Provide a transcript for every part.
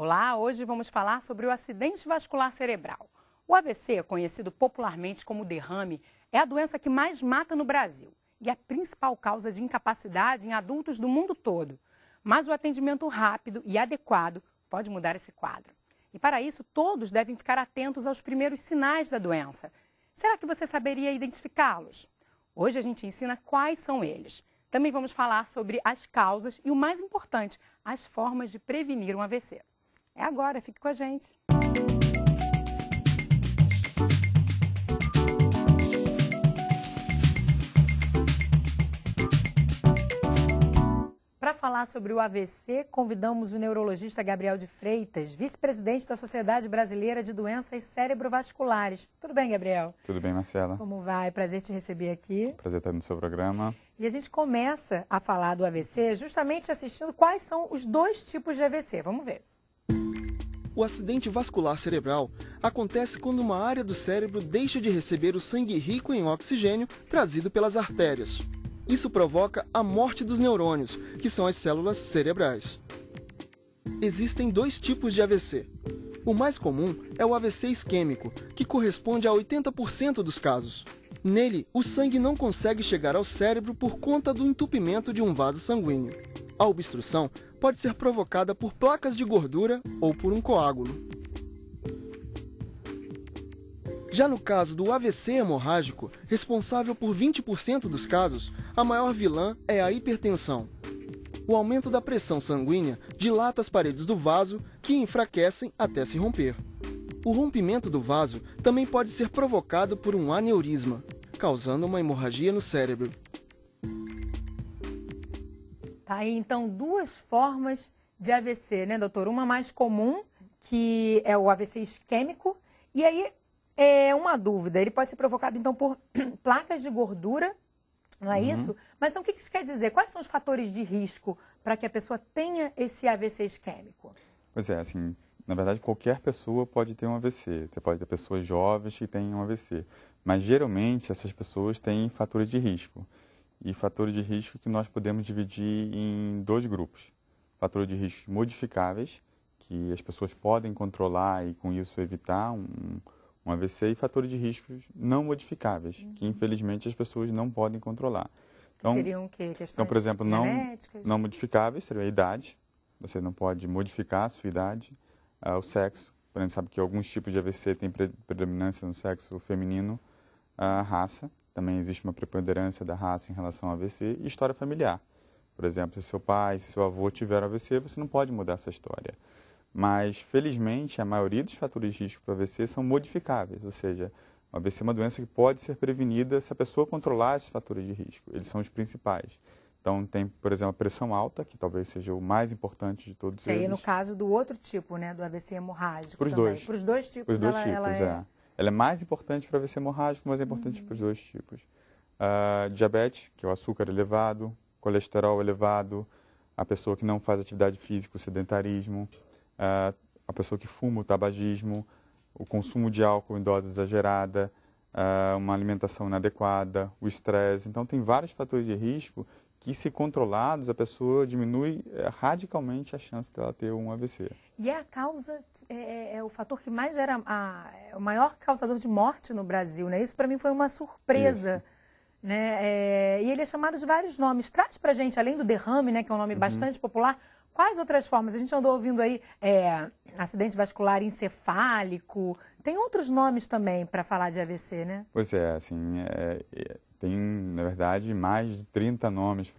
Olá, hoje vamos falar sobre o acidente vascular cerebral. O AVC, conhecido popularmente como derrame, é a doença que mais mata no Brasil e é a principal causa de incapacidade em adultos do mundo todo. Mas o atendimento rápido e adequado pode mudar esse quadro. E para isso, todos devem ficar atentos aos primeiros sinais da doença. Será que você saberia identificá-los? Hoje a gente ensina quais são eles. Também vamos falar sobre as causas e, o mais importante, as formas de prevenir um AVC. É agora, fique com a gente. Para falar sobre o AVC, convidamos o neurologista Gabriel de Freitas, vice-presidente da Sociedade Brasileira de Doenças Cerebrovasculares. Tudo bem, Gabriel? Tudo bem, Marcela. Como vai? Prazer te receber aqui. Prazer estar no seu programa. E a gente começa a falar do AVC justamente assistindo quais são os dois tipos de AVC. Vamos ver. O acidente vascular cerebral acontece quando uma área do cérebro deixa de receber o sangue rico em oxigênio trazido pelas artérias. Isso provoca a morte dos neurônios, que são as células cerebrais. Existem dois tipos de AVC. O mais comum é o AVC isquêmico, que corresponde a 80% dos casos. Nele, o sangue não consegue chegar ao cérebro por conta do entupimento de um vaso sanguíneo. A obstrução pode ser provocada por placas de gordura ou por um coágulo. Já no caso do AVC hemorrágico, responsável por 20% dos casos, a maior vilã é a hipertensão. O aumento da pressão sanguínea dilata as paredes do vaso, que enfraquecem até se romper. O rompimento do vaso também pode ser provocado por um aneurisma, causando uma hemorragia no cérebro. Tá aí então duas formas de AVC, né, doutor? Uma mais comum, que é o AVC isquêmico, e aí é uma dúvida, ele pode ser provocado então por placas de gordura, não é uhum. isso? Mas então o que isso quer dizer? Quais são os fatores de risco para que a pessoa tenha esse AVC isquêmico? Pois é, assim, na verdade, qualquer pessoa pode ter um AVC. Você pode ter pessoas jovens que têm um AVC. Mas geralmente essas pessoas têm fatores de risco. E fatores de risco que nós podemos dividir em dois grupos: fatores de risco modificáveis, que as pessoas podem controlar e com isso evitar um, um AVC, e fatores de riscos não modificáveis, uhum. que infelizmente as pessoas não podem controlar. Então, seriam o quê? Então, Questões então, por exemplo, não, genéticas? não modificáveis seria a idade. Você não pode modificar a sua idade. Ah, o sexo. A gente sabe que alguns tipos de AVC têm predominância no sexo feminino, a raça. Também existe uma preponderância da raça em relação ao AVC e história familiar. Por exemplo, se seu pai, se seu avô tiveram AVC, você não pode mudar essa história. Mas, felizmente, a maioria dos fatores de risco para AVC são modificáveis, ou seja, o AVC é uma doença que pode ser prevenida se a pessoa controlar esses fatores de risco. Eles são os principais. Então, tem, por exemplo, a pressão alta, que talvez seja o mais importante de todos e eles. E aí, no caso do outro tipo, né, do AVC hemorrágico Para os dois. Para os dois tipos, Pros dois ela, tipos, ela é... é... Ela é mais importante para AVC hemorrágico, mas é importante uhum. para os dois tipos. Uh, diabetes, que é o açúcar elevado, colesterol elevado, a pessoa que não faz atividade física, o sedentarismo, uh, a pessoa que fuma, o tabagismo, o consumo de álcool em dose exagerada, ah, uma alimentação inadequada, o estresse. Então, tem vários fatores de risco que se controlados, a pessoa diminui eh, radicalmente a chance dela ter um AVC. E é a causa, é, é, é o fator que mais gera, a, é o maior causador de morte no Brasil, né? Isso para mim foi uma surpresa. Isso. Né? É, e ele é chamado de vários nomes. Traz para gente, além do derrame, né, que é um nome uhum. bastante popular, quais outras formas? A gente andou ouvindo aí é, acidente vascular encefálico. Tem outros nomes também para falar de AVC, né? Pois é, assim, é, é tem, na verdade, mais de 30 nomes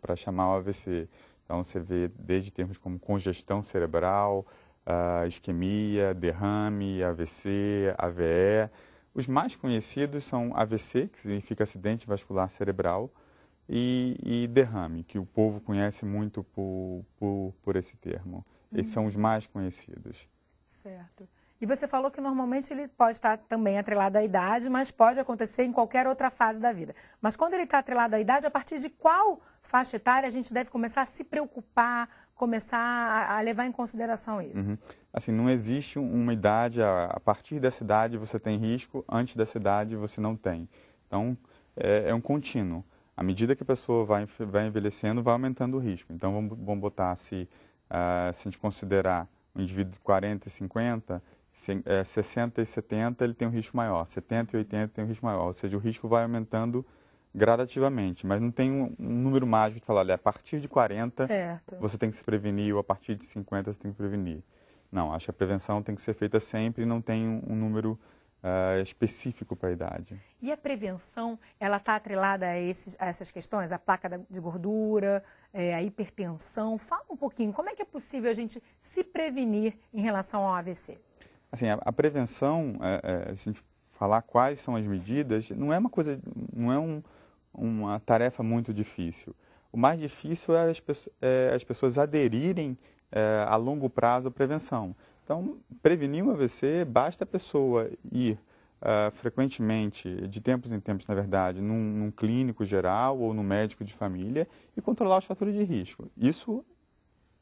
para chamar o AVC. Então, você vê desde termos como congestão cerebral, uh, isquemia, derrame, AVC, AVE. Os mais conhecidos são AVC, que significa acidente vascular cerebral, e, e derrame, que o povo conhece muito por, por, por esse termo. Esses uhum. são os mais conhecidos. Certo. E você falou que normalmente ele pode estar também atrelado à idade, mas pode acontecer em qualquer outra fase da vida. Mas quando ele está atrelado à idade, a partir de qual faixa etária a gente deve começar a se preocupar, começar a levar em consideração isso? Uhum. Assim, não existe uma idade, a partir dessa idade você tem risco, antes dessa idade você não tem. Então, é, é um contínuo. À medida que a pessoa vai, vai envelhecendo, vai aumentando o risco. Então, vamos, vamos botar, se, uh, se a gente considerar um indivíduo de 40 e 50, 60 é, e 70 ele tem um risco maior, 70 e 80 tem um risco maior, ou seja, o risco vai aumentando gradativamente, mas não tem um, um número mágico de falar, olha, a partir de 40 certo. você tem que se prevenir ou a partir de 50 você tem que prevenir. Não, acho que a prevenção tem que ser feita sempre, não tem um, um número uh, específico para a idade. E a prevenção, ela está atrelada a, esses, a, essas questões, a placa de gordura, é, a hipertensão? Fala um pouquinho, como é que é possível a gente se prevenir em relação ao AVC? assim, a, a prevenção, é, é, falar quais são as medidas, não é uma coisa, não é um, uma tarefa muito difícil. O mais difícil é as, é, as pessoas aderirem é, a longo prazo à prevenção. Então, prevenir um AVC, basta a pessoa ir Uh, frequentemente, de tempos em tempos, na verdade, num, num, clínico geral ou num médico de família e controlar os fatores de risco. Isso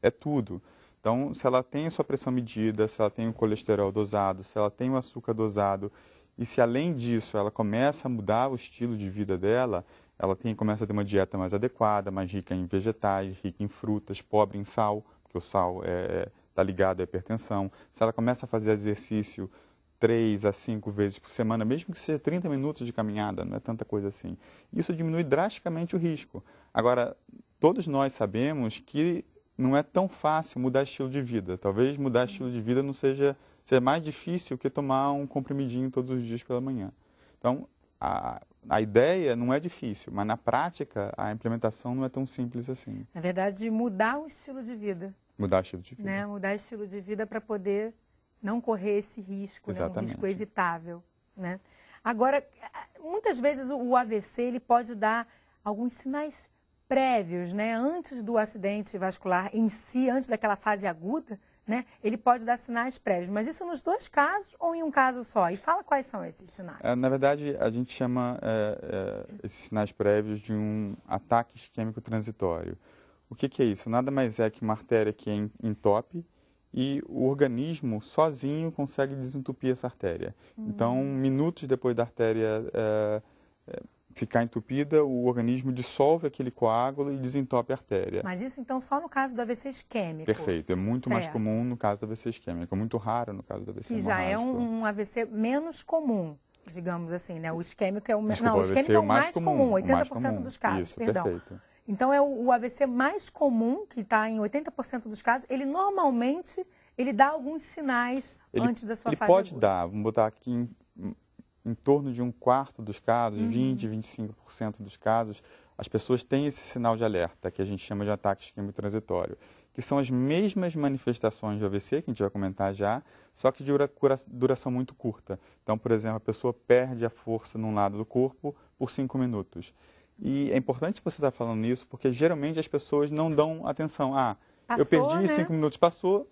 é tudo. Então, se ela tem a sua pressão medida, se ela tem o colesterol dosado, se ela tem o açúcar dosado, e se além disso ela começa a mudar o estilo de vida dela, ela tem, começa a ter uma dieta mais adequada, mais rica em vegetais, rica em frutas, pobre em sal, porque o sal está é, é tá ligado à hipertensão. Se ela começa a fazer exercício três a cinco vezes por semana, mesmo que seja 30 minutos de caminhada, não é tanta coisa assim. Isso diminui drasticamente o risco. Agora, todos nós sabemos que não é tão fácil mudar estilo de vida. Talvez mudar estilo de vida não seja, seja mais difícil que tomar um comprimidinho todos os dias pela manhã. Então, a, a ideia não é difícil, mas na prática a implementação não é tão simples assim. Na verdade, mudar o estilo de vida. Mudar o estilo de vida. Né? Mudar o estilo de vida para poder não correr esse risco, né? um risco evitável. Né? Agora, muitas vezes o AVC ele pode dar alguns sinais prévios, né, antes do acidente vascular em si, antes daquela fase aguda, né, ele pode dar sinais prévios, mas isso nos dois casos ou em um caso só? E fala quais são esses sinais. É, na verdade, a gente chama é, é, esses sinais prévios de um ataque isquêmico transitório. O que, que, é isso? Nada mais é que uma artéria que é entope e o organismo sozinho consegue desentupir essa artéria. Hum. Então, minutos depois da artéria é, é, ficar entupida, o organismo dissolve aquele coágulo e desentope a artéria. Mas isso então só no caso do AVC isquêmico? Perfeito, é muito certo. mais comum no caso do AVC isquêmico, é muito raro no caso do AVC que já é um, um, AVC menos comum, digamos assim, né? O isquêmico é o, Desculpa, não, o, isquêmico é, é o, mais, comum, comum 80% mais comum. dos casos, isso, perdão. Perfeito. Então é o, o AVC mais comum, que está em 80% dos casos, ele normalmente ele dá alguns sinais ele, antes da sua ele fase. Ele pode aguda. dar, vamos botar aqui em torno de um quarto dos casos, uhum. 20, 25% dos casos, as pessoas têm esse sinal de alerta, que a gente chama de ataque isquêmico transitório, que são as mesmas manifestações de AVC, que a gente vai comentar já, só que de duração muito curta. Então, por exemplo, a pessoa perde a força num lado do corpo por 5 minutos. E é importante você estar falando nisso, porque geralmente as pessoas não dão atenção. Ah, passou, eu perdi, 5 né? minutos passou,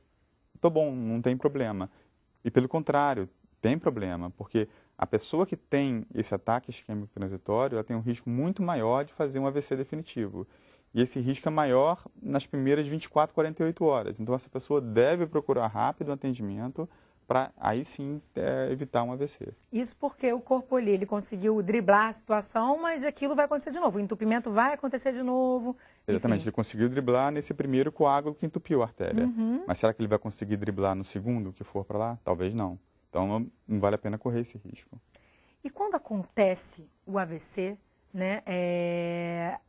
tô bom, não tem problema. E pelo contrário, tem problema, porque a pessoa que tem esse ataque isquêmico transitório, ela tem um risco muito maior de fazer um AVC definitivo. E esse risco é maior nas primeiras 24, 48 horas. Então, essa pessoa deve procurar rápido atendimento para aí sim é, evitar um AVC. Isso porque o corpo ali, ele conseguiu driblar a situação, mas aquilo vai acontecer de novo. O entupimento vai acontecer de novo. Exatamente, enfim. ele conseguiu driblar nesse primeiro coágulo que entupiu a artéria. Uhum. Mas será que ele vai conseguir driblar no segundo que for para lá? Talvez não. Então não, não vale a pena correr esse risco. E quando acontece o AVC, né, é,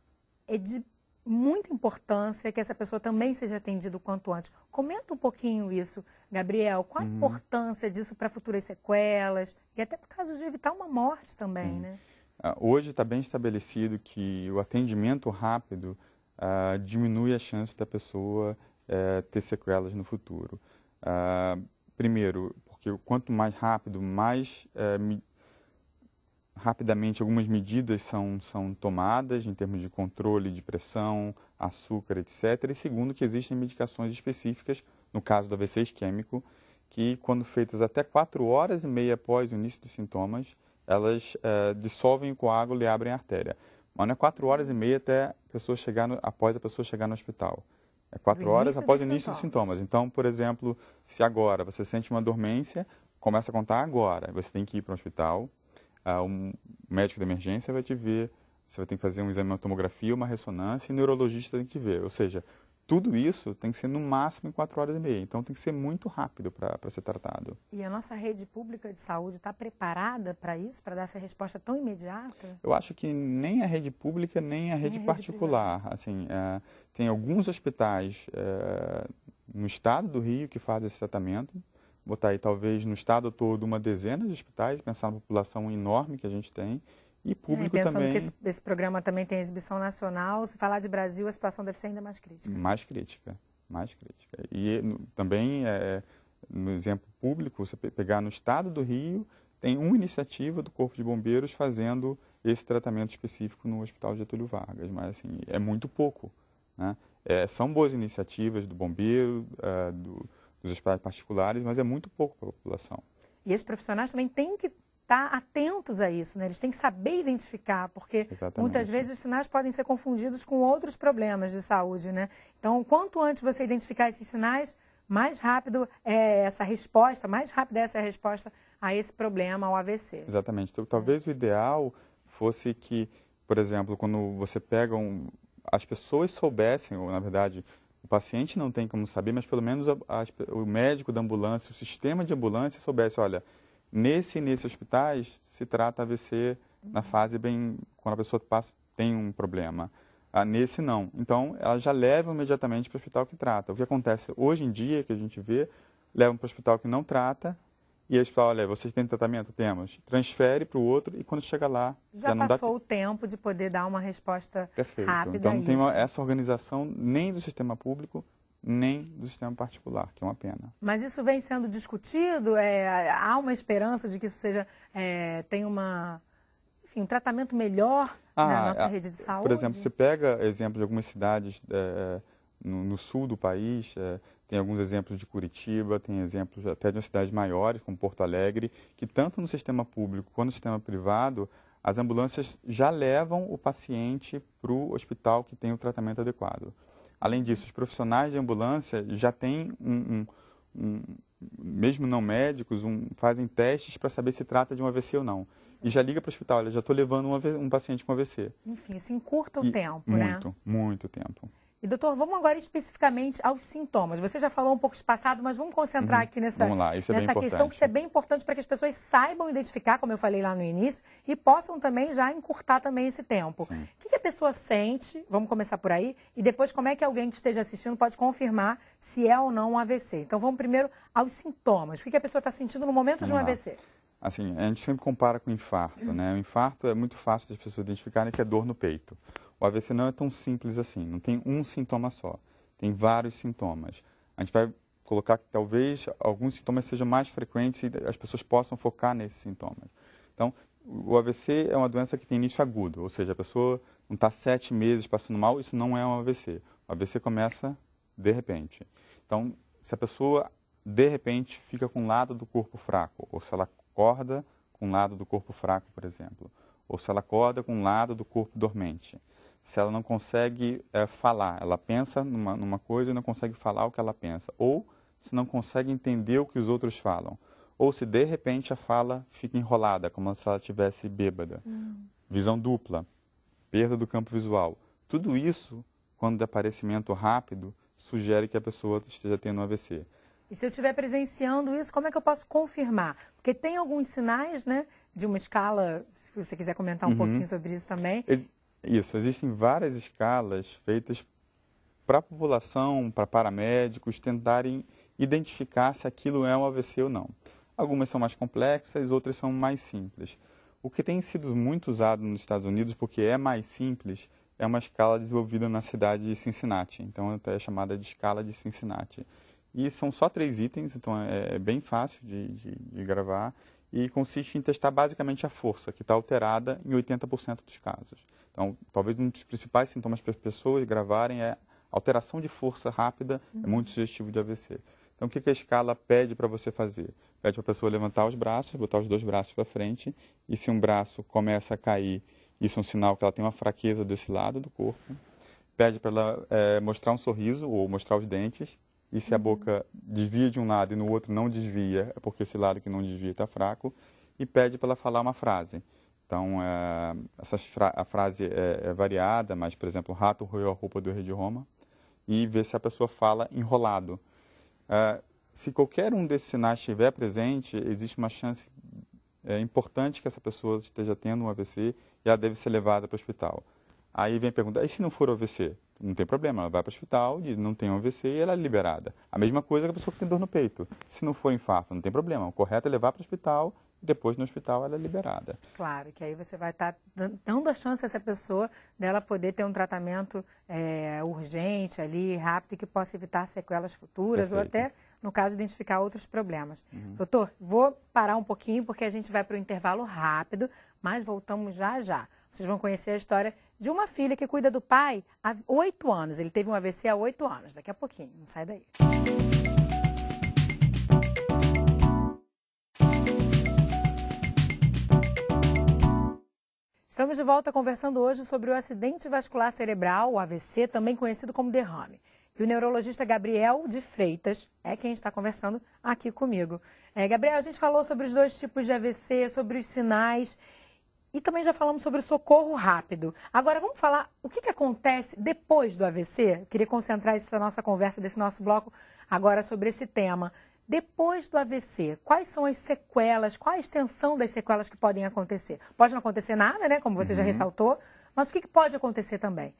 é de muita importância que essa pessoa também seja atendida o quanto antes. Comenta um pouquinho isso, Gabriel. Qual a uhum. importância disso para futuras sequelas e até por causa de evitar uma morte também, Sim. né? Ah, hoje está bem estabelecido que o atendimento rápido uh, diminui a chance da pessoa uh, ter sequelas no futuro. Uh, primeiro, porque quanto mais rápido, mais é, me, rapidamente algumas medidas são, são tomadas em termos de controle de pressão, açúcar, etc. E segundo, que existem medicações específicas, no caso do AVC isquêmico, que quando feitas até 4 horas e meia após o início dos sintomas, elas é, dissolvem o coágulo e abrem a artéria. Mas não é 4 horas e meia até a pessoa chegar no, após a pessoa chegar no hospital. É quatro horas após o início sintomas. dos sintomas. Então, por exemplo, se agora você sente uma dormência, começa a contar agora. Você tem que ir para o um hospital, uh, um médico de emergência vai te ver, você vai ter que fazer um exame de tomografia, uma ressonância e o neurologista tem que te ver. Ou seja, tudo isso tem que ser no máximo em 4 horas e meia, então tem que ser muito rápido para ser tratado. E a nossa rede pública de saúde está preparada para isso, para dar essa resposta tão imediata? Eu acho que nem a rede pública, nem a rede nem particular. rede assim, é, tem alguns hospitais é, no estado do Rio que fazem esse tratamento, botar aí talvez no estado todo uma dezena de hospitais, pensar na população enorme que a gente tem, e é, público é, pensando também. Pensando que esse, esse, programa também tem exibição nacional, se falar de Brasil, a situação deve ser ainda mais crítica. Mais crítica, mais crítica. E no, também, é, no exemplo público, você pegar no estado do Rio, tem uma iniciativa do Corpo de Bombeiros fazendo esse tratamento específico no Hospital Getúlio Vargas, mas assim, é muito pouco. Né? É, são boas iniciativas do bombeiro, uh, do, dos hospitais particulares, mas é muito pouco para a população. E esses profissionais também têm que estar tá atentos a isso, né? Eles têm que saber identificar, porque Exatamente. muitas vezes os sinais podem ser confundidos com outros problemas de saúde, né? Então, quanto antes você identificar esses sinais, mais rápido é essa resposta, mais rápida é essa resposta a esse problema, ao AVC. Exatamente. Então, talvez o ideal fosse que, por exemplo, quando você pega um, as pessoas soubessem, ou na verdade, o paciente não tem como saber, mas pelo menos a, a, o médico da ambulância, o sistema de ambulância soubesse, olha, Nesse e nesses hospitais, se trata AVC na uhum. fase bem. quando a pessoa passa, tem um problema. Ah, nesse, não. Então, ela já leva imediatamente para o hospital que trata. O que acontece hoje em dia, que a gente vê, levam para o hospital que não trata, e eles falam, olha, vocês têm tratamento? Temos. Transfere para o outro e quando chega lá... Já, já não passou dá... o tempo de poder dar uma resposta Perfeito. rápida Então, é não tem uma, essa organização nem do sistema público, nem do sistema particular, que é uma pena. Mas isso vem sendo discutido? É, há uma esperança de que isso seja é, tem uma, enfim, um tratamento melhor ah, na nossa é, rede de saúde? Por exemplo, você pega exemplo de algumas cidades é, é, no, no, sul do país, é, tem alguns exemplos de Curitiba, tem exemplos até de cidades maiores, como Porto Alegre, que tanto no sistema público quanto no sistema privado, as ambulâncias já levam o paciente para o hospital que tem o tratamento adequado. Além disso, os profissionais de ambulância já têm um, um, um mesmo não médicos, um, fazem testes para saber se trata de um AVC ou não. Sim. E já liga para o hospital, olha, já estou levando um, AVC, um, paciente com AVC. Enfim, isso encurta o e tempo, muito, né? Muito, muito tempo. E, doutor, vamos agora especificamente aos sintomas. Você já falou um pouco passado, mas vamos concentrar uhum. aqui nessa, lá, é questão que é bem importante para que as pessoas saibam identificar, como eu falei lá no início, e possam também já encurtar também esse tempo. Sim. O que, a pessoa sente? Vamos começar por aí. E depois, como é que alguém que esteja assistindo pode confirmar se é ou não um AVC? Então, vamos primeiro aos sintomas. O que, a pessoa está sentindo no momento vamos de um lá. AVC? Assim, a gente sempre compara com infarto, né? O infarto é muito fácil das pessoas identificarem que é dor no peito. O AVC não é tão simples assim, não tem um sintoma só, tem vários sintomas. A gente vai colocar que talvez alguns sintomas sejam mais frequentes e as pessoas possam focar nesses sintomas. Então, o AVC é uma doença que tem início agudo, ou seja, a pessoa não está sete meses passando mal, isso não é um AVC. O AVC começa de repente. Então, se a pessoa de repente fica com um lado do corpo fraco, ou se ela acorda com um lado do corpo fraco, por exemplo, ou se ela acorda com um lado do corpo dormente. Se ela não consegue é, falar, ela pensa numa, numa coisa e não consegue falar o que ela pensa. Ou se não consegue entender o que os outros falam. Ou se de repente a fala fica enrolada, como se ela estivesse bêbada. Hum. Visão dupla, perda do campo visual. Tudo isso, quando de aparecimento rápido, sugere que a pessoa esteja tendo um AVC. E se eu estiver presenciando isso, como é que eu posso confirmar? Porque tem alguns sinais, né, de uma escala, se você quiser comentar um uhum. pouquinho sobre isso também. Isso, existem várias escalas feitas para a população, para paramédicos tentarem identificar se aquilo é um AVC ou não. Algumas são mais complexas, outras são mais simples. O que tem sido muito usado nos Estados Unidos, porque é mais simples, é uma escala desenvolvida na cidade de Cincinnati. Então, é chamada de escala de Cincinnati. E são só três itens, então é, é bem fácil de, de, de gravar e consiste em testar basicamente a força, que está alterada em 80% dos casos. Então, talvez um dos principais sintomas para as pessoas gravarem é alteração de força rápida, é muito sugestivo de AVC. Então, o que a escala pede para você fazer? Pede para a pessoa levantar os braços, botar os dois braços para frente, e se um braço começa a cair, isso é um sinal que ela tem uma fraqueza desse lado do corpo. Pede para ela é, mostrar um sorriso ou mostrar os dentes e se a uhum. boca desvia de um lado e no outro não desvia, é porque esse lado que não desvia está fraco. E pede para ela falar uma frase. Então, é, fra a frase é, é, variada, mas, por exemplo, rato roeu a roupa do rei de Roma. E ver se a pessoa fala enrolado. É, se qualquer um desses sinais estiver presente, existe uma chance é importante que essa pessoa esteja tendo um AVC e ela deve ser levada para o hospital. Aí vem a pergunta, e se não for AVC? não tem problema, ela vai para o hospital, diz não tem AVC e ela é liberada. A mesma coisa que a pessoa que tem dor no peito. Se não for infarto, não tem problema. O correto é levar para o hospital e depois no hospital ela é liberada. Claro, que aí você vai estar tá dando a chance a essa pessoa dela poder ter um tratamento é, urgente ali, rápido, que possa evitar sequelas futuras Perfeito. ou até, no caso, identificar outros problemas. Uhum. Doutor, vou parar um pouquinho porque a gente vai para o intervalo rápido, mas voltamos já já. Vocês vão conhecer a história de uma filha que cuida do pai há oito anos. Ele teve um AVC há oito anos. Daqui a pouquinho, não sai daí. Estamos de volta conversando hoje sobre o acidente vascular cerebral, o AVC, também conhecido como derrame. E o neurologista Gabriel de Freitas é quem está conversando aqui comigo. É, Gabriel, a gente falou sobre os dois tipos de AVC, sobre os sinais. E também já falamos sobre o socorro rápido. Agora vamos falar o que, que acontece depois do AVC? queria concentrar essa nossa conversa desse nosso bloco agora sobre esse tema. Depois do AVC, quais são as sequelas, qual a extensão das sequelas que podem acontecer? Pode não acontecer nada, né? Como você uhum. já ressaltou, mas o que, que pode acontecer também?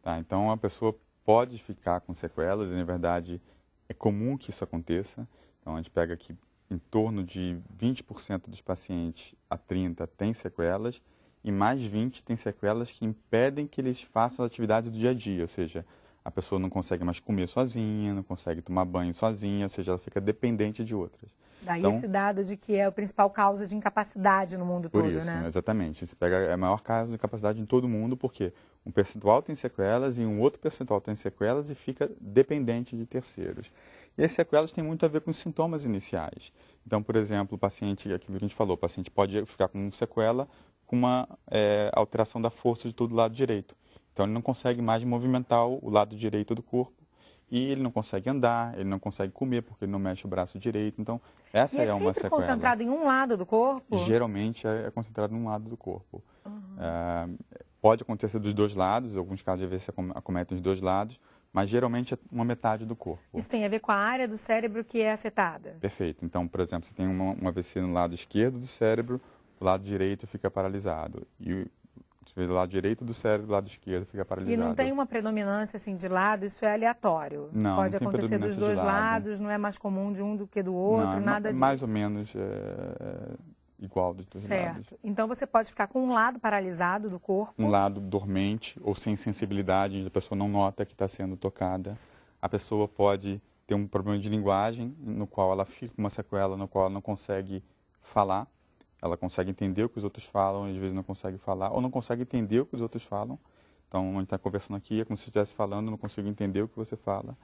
Tá, então a pessoa pode ficar com sequelas, e na verdade é comum que isso aconteça. Então a gente pega aqui em torno de 20% dos pacientes a 30 têm sequelas e mais 20 têm sequelas que impedem que eles façam as atividades do dia a dia, ou seja, a pessoa não consegue mais comer sozinha, não consegue tomar banho sozinha, ou seja, ela fica dependente de outras. Daí então, esse dado de que é a principal causa de incapacidade no mundo por todo, isso, né? né? Exatamente. Você pega é a maior causa de incapacidade em todo mundo, porque um percentual tem sequelas e um outro percentual tem sequelas e fica dependente de terceiros. E as sequelas têm muito a ver com os sintomas iniciais. Então, por exemplo, o paciente, aquilo que a gente falou, o paciente pode ficar com sequela com uma é, alteração da força de todo o lado direito. Então, ele não consegue mais movimentar o lado direito do corpo e ele não consegue andar, ele não consegue comer porque ele não mexe o braço direito. Então, essa e é, é uma sequela. concentrado em um lado do corpo? Geralmente é, é concentrado em um lado do corpo. Uhum. É, pode acontecer dos dois lados, alguns casos de AVC acometem dos dois lados, mas geralmente é uma metade do corpo. Isso tem a ver com a área do cérebro que é afetada? Perfeito. Então, por exemplo, você tem uma, AVC no lado esquerdo do cérebro, o lado direito fica paralisado. E você tipo, vê do lado direito do cérebro, do lado esquerdo fica paralisado. E não tem uma predominância assim de lado, isso é aleatório. Não, Pode não acontecer dos dois lado. lados, não é mais comum de um do que do outro, não, nada disso. Mais ou menos é, é, igual dos dois certo. lados. Então você pode ficar com um lado paralisado do corpo. Um lado dormente ou sem sensibilidade, a pessoa não nota que está sendo tocada. A pessoa pode ter um problema de linguagem, no qual ela fica com uma sequela, no qual ela não consegue falar. Ela consegue entender o que os outros falam às vezes não consegue falar, ou não consegue entender o que os outros falam. Então, a gente está conversando aqui, é como se estivesse falando, não consigo entender o que você fala.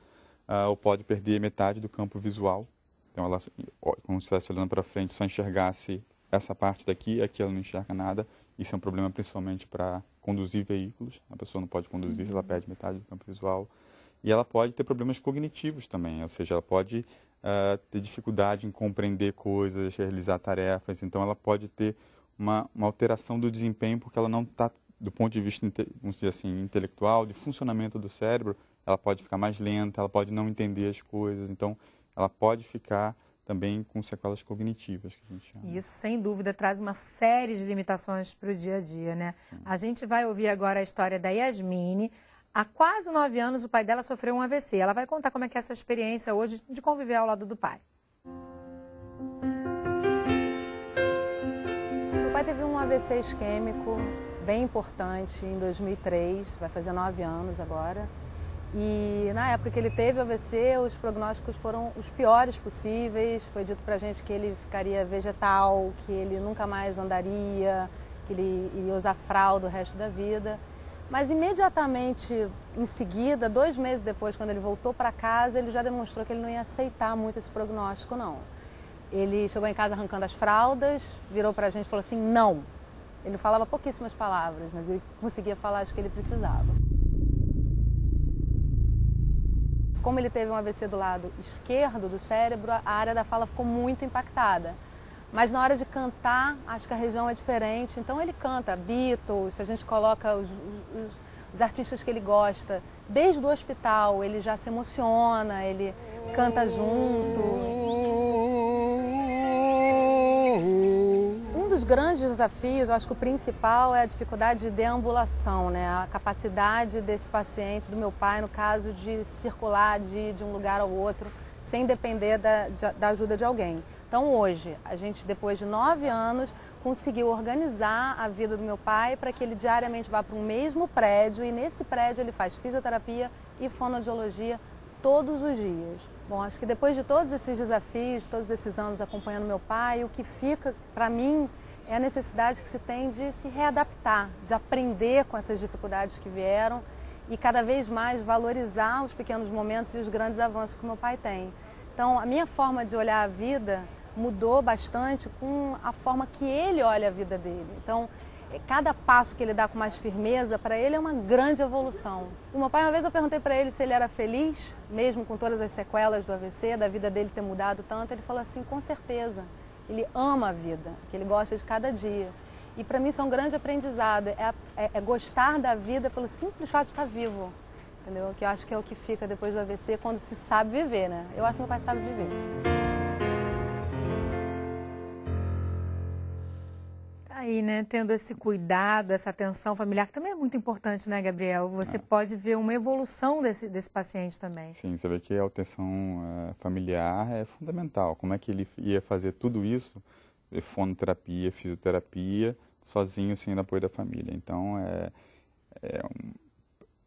Ah, ou pode perder metade do campo visual. Então, ela, como se estivesse olhando para frente, só enxergasse essa parte daqui, aqui ela não enxerga nada. Isso é um problema principalmente para conduzir veículos. A pessoa não pode conduzir, uhum. ela perde metade do campo visual. E ela pode ter problemas cognitivos também, ou seja, ela pode uh, ter dificuldade em compreender coisas, realizar tarefas. Então, ela pode ter uma, uma alteração do desempenho porque ela não está, do ponto de vista, vamos dizer assim, intelectual, de funcionamento do cérebro, ela pode ficar mais lenta, ela pode não entender as coisas. Então, ela pode ficar também com sequelas cognitivas que a gente chama. Isso, sem dúvida, traz uma série de limitações para o dia a dia, né? Sim. A gente vai ouvir agora a história da Yasmine. Há quase nove anos, o pai dela sofreu um AVC. Ela vai contar como é que é essa experiência hoje de conviver ao lado do pai. Meu pai teve um AVC isquêmico bem importante em 2003, vai fazer nove anos agora. E na época que ele teve o AVC, os prognósticos foram os piores possíveis. Foi dito pra gente que ele ficaria vegetal, que ele nunca mais andaria, que ele iria usar fralda o resto da vida. Mas imediatamente em seguida, dois meses depois, quando ele voltou para casa, ele já demonstrou que ele não ia aceitar muito esse prognóstico, não. Ele chegou em casa arrancando as fraldas, virou para a gente e falou assim: não. Ele falava pouquíssimas palavras, mas ele conseguia falar as que ele precisava. Como ele teve um AVC do lado esquerdo do cérebro, a área da fala ficou muito impactada. Mas na hora de cantar, acho que a região é diferente. Então ele canta Beatles, a gente coloca os, os, os artistas que ele gosta. Desde o hospital, ele já se emociona, ele canta junto. Um dos grandes desafios, eu acho que o principal é a dificuldade de deambulação, né? A capacidade desse paciente, do meu pai, no caso, de circular de, de um lugar ao outro sem depender da, de, da ajuda de alguém. Então hoje, a gente, depois de nove anos, conseguiu organizar a vida do meu pai para que ele diariamente vá para o um mesmo prédio e nesse prédio ele faz fisioterapia e fonoaudiologia todos os dias. Bom, acho que depois de todos esses desafios, todos esses anos acompanhando meu pai, o que fica para mim é a necessidade que se tem de se readaptar, de aprender com essas dificuldades que vieram e cada vez mais valorizar os pequenos momentos e os grandes avanços que meu pai tem. Então, a minha forma de olhar a vida mudou bastante com a forma que ele olha a vida dele. Então, é, cada passo que ele dá com mais firmeza, para ele é uma grande evolução. O meu pai, uma vez eu perguntei para ele se ele era feliz, mesmo com todas as sequelas do AVC, da vida dele ter mudado tanto, ele falou assim, com certeza. Ele ama a vida, que ele gosta de cada dia. E para mim isso é um grande aprendizado, é, é, é gostar da vida pelo simples fato de estar vivo entendeu? Que eu acho que é o que fica depois do AVC quando se sabe viver, né? Eu acho que meu pai sabe viver. Tá aí, né, tendo esse cuidado, essa atenção familiar, que também é muito importante, né, Gabriel? Você é. pode ver uma evolução desse, desse paciente também. Sim, você vê que a atenção é, familiar é fundamental. Como é que ele ia fazer tudo isso, fonoterapia, fisioterapia, sozinho, sem o apoio da família? Então, é, é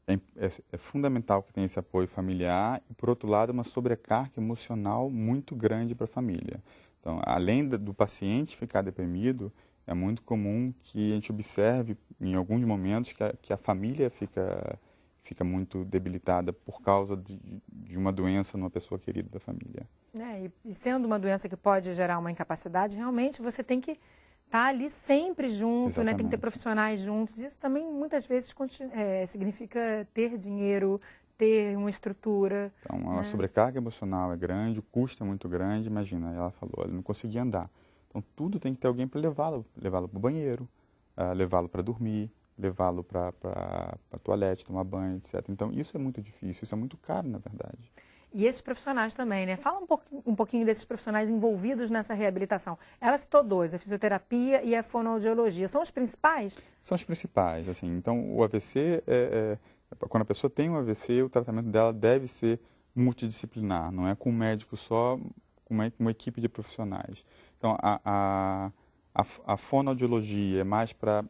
é, é, é, fundamental que tenha esse apoio familiar e, por outro lado, uma sobrecarga emocional muito grande para a família. Então, além do paciente ficar deprimido, é muito comum que a gente observe em alguns momentos que a, que a família fica, fica muito debilitada por causa de, de uma doença numa pessoa querida da família. É, e sendo uma doença que pode gerar uma incapacidade, realmente você tem que tá ali sempre junto, Exatamente. né? Tem que ter profissionais juntos. Isso também muitas vezes é, significa ter dinheiro, ter uma estrutura. Então, a né? sobrecarga emocional é grande, o custo é muito grande. Imagina, ela falou, ela não conseguia andar. Então, tudo tem que ter alguém para levá-lo, levá-lo para o banheiro, uh, levá-lo para dormir, levá-lo para a toalete, tomar banho, etc. Então, isso é muito difícil, isso é muito caro, na verdade. E esses profissionais também, né? Fala um pouquinho, um pouquinho desses profissionais envolvidos nessa reabilitação. Ela citou dois, a fisioterapia e a fonoaudiologia. São os principais? São os principais, assim. Então, o AVC, é, é, quando a pessoa tem um AVC, o tratamento dela deve ser multidisciplinar, não é com um médico só, com uma, uma equipe de profissionais. Então, a, a, a, a fonoaudiologia é mais para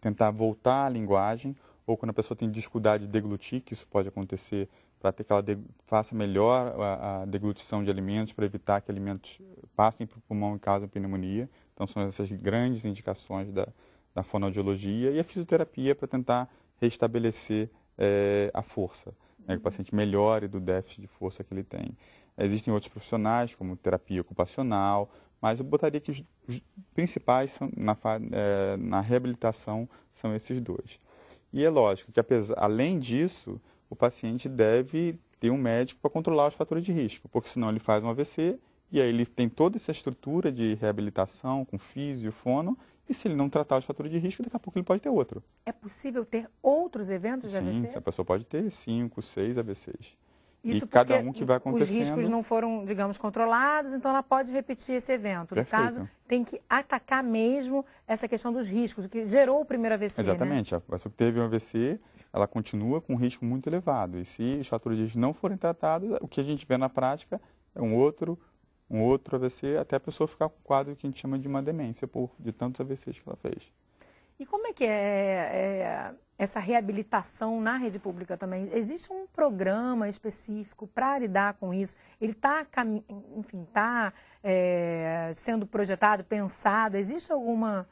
tentar voltar à linguagem, ou quando a pessoa tem dificuldade de deglutir, que isso pode acontecer para que ela faça melhor a, a deglutição de alimentos, para evitar que alimentos passem para o pulmão e causem pneumonia. Então, são essas grandes indicações da, da fonoaudiologia. E a fisioterapia para tentar restabelecer é, a força, né, que o uhum. paciente melhore do déficit de força que ele tem. Existem outros profissionais, como terapia ocupacional, mas eu botaria que os, os principais são, na, é, na reabilitação são esses dois. E é lógico que, apesar, além disso, o paciente deve ter um médico para controlar os fatores de risco, porque senão ele faz um AVC e aí ele tem toda essa estrutura de reabilitação com físio, fono, e se ele não tratar os fatores de risco, daqui a pouco ele pode ter outro. É possível ter outros eventos de Sim, AVC? Sim, a pessoa pode ter cinco, seis AVCs. Isso e cada um que vai acontecendo. Os riscos não foram, digamos, controlados, então ela pode repetir esse evento. Perfeito. No caso, tem que atacar mesmo essa questão dos riscos, o que gerou o primeiro AVC. Né? Exatamente. Né? A pessoa que teve um AVC, ela continua com um risco muito elevado. E se os fatores de risco não forem tratados, o que a gente vê na prática é um outro, um outro AVC, até a pessoa ficar com o quadro que a gente chama de uma demência, por de tantos AVCs que ela fez. E como é que é, é essa reabilitação na rede pública também? Existe um programa específico para lidar com isso? Ele está, enfim, está é, sendo projetado, pensado? Existe alguma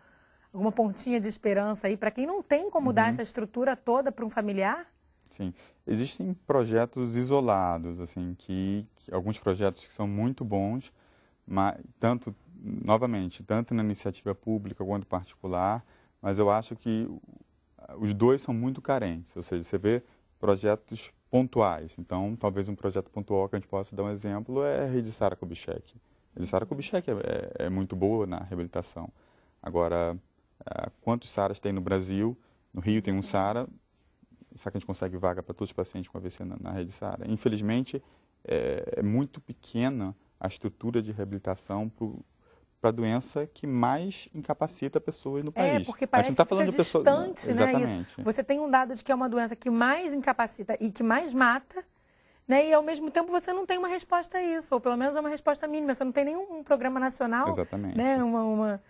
alguma pontinha de esperança aí para quem não tem como uhum. dar essa estrutura toda para um familiar? Sim, existem projetos isolados, assim, que, que, alguns projetos que são muito bons, mas tanto novamente tanto na iniciativa pública quanto particular, mas eu acho que os dois são muito carentes, ou seja, você vê projetos pontuais. Então, talvez um projeto pontual que a gente possa dar um exemplo é a rede Sara Kubitschek. A rede Sara uhum. Kubitschek é, é, é muito boa na reabilitação. Agora, ah, quantos SARAs tem no Brasil. No Rio tem um SARA, será que a gente consegue vaga para todos os pacientes com AVC na, na rede SARA? Infelizmente, é, é, muito pequena a estrutura de reabilitação para a doença que mais incapacita pessoas no é, país. É, porque parece a gente tá falando de pessoa... distante, pessoa... né? Exatamente. Isso. Você tem um dado de que é uma doença que mais incapacita e que mais mata, né? E ao mesmo tempo você não tem uma resposta a isso, ou pelo menos é uma resposta mínima. Você não tem nenhum programa nacional. Exatamente. Né? Uma, uma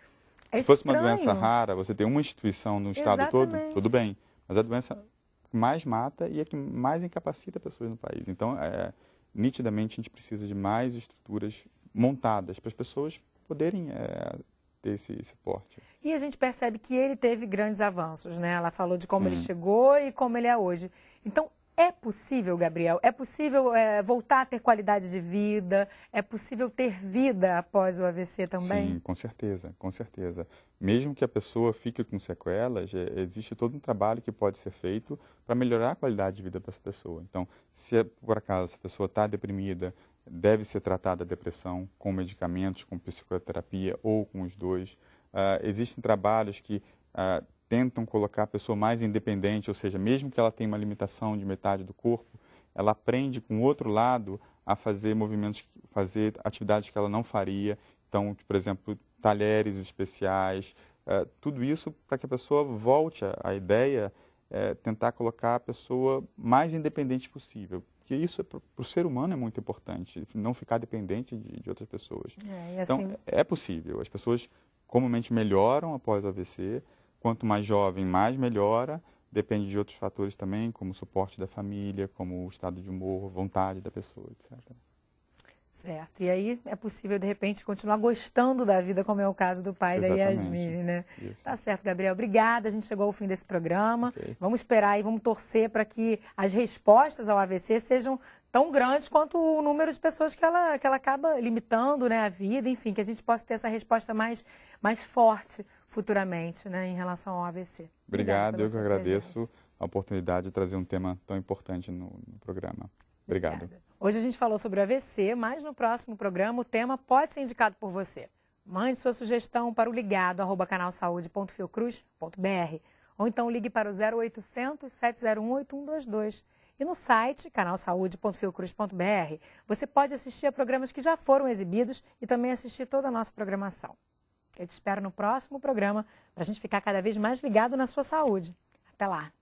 é Se fosse uma doença rara, você tem uma instituição no estado Exatamente. todo, tudo bem. Mas a doença que mais mata e é que mais incapacita pessoas no país. Então, é, nitidamente, a gente precisa de mais estruturas montadas para as pessoas poderem é, ter esse, suporte. E a gente percebe que ele teve grandes avanços, né? Ela falou de como Sim. ele chegou e como ele é hoje. Então, é possível, Gabriel? É possível é, voltar a ter qualidade de vida? É possível ter vida após o AVC também? Sim, com certeza, com certeza. Mesmo que a pessoa fique com sequelas, é, existe todo um trabalho que pode ser feito para melhorar a qualidade de vida dessa pessoa. Então, se é, por acaso essa pessoa está deprimida, deve ser tratada a depressão com medicamentos, com psicoterapia ou com os dois. Uh, existem trabalhos que uh, tentam colocar a pessoa mais independente, ou seja, mesmo que ela tenha uma limitação de metade do corpo, ela aprende com o outro lado a fazer movimentos, fazer atividades que ela não faria. Então, por exemplo, talheres especiais, é, tudo isso para que a pessoa volte à ideia, é, tentar colocar a pessoa mais independente possível. Porque isso é, para o ser humano é muito importante, não ficar dependente de, de outras pessoas. É, então, assim... Então, é possível. As pessoas comumente melhoram após o AVC, Quanto mais jovem, mais melhora. Depende de outros fatores também, como o suporte da família, como o estado de humor, vontade da pessoa, etc. Certo. E aí é possível, de repente, continuar gostando da vida, como é o caso do pai Exatamente. da Yasmine, né? Isso. Tá certo, Gabriel. Obrigada. A gente chegou ao fim desse programa. Okay. Vamos esperar e vamos torcer para que as respostas ao AVC sejam tão grandes quanto o número de pessoas que ela, que ela acaba limitando né, a vida, enfim, que a gente possa ter essa resposta mais, mais forte futuramente né, em relação ao AVC. Obrigado, eu que agradeço presença. a oportunidade de trazer um tema tão importante no, no programa. Obrigado. Obrigada. Hoje a gente falou sobre o AVC, mas no próximo programa o tema pode ser indicado por você. Mande sua sugestão para o ligado arroba canalsaude.fiocruz.br ou então ligue para o 0800 701 8122. E no site canalsaude.fiocruz.br você pode assistir a programas que já foram exibidos e também assistir toda a nossa programação. Eu te espero no próximo programa para a gente ficar cada vez mais ligado na sua saúde. Até lá!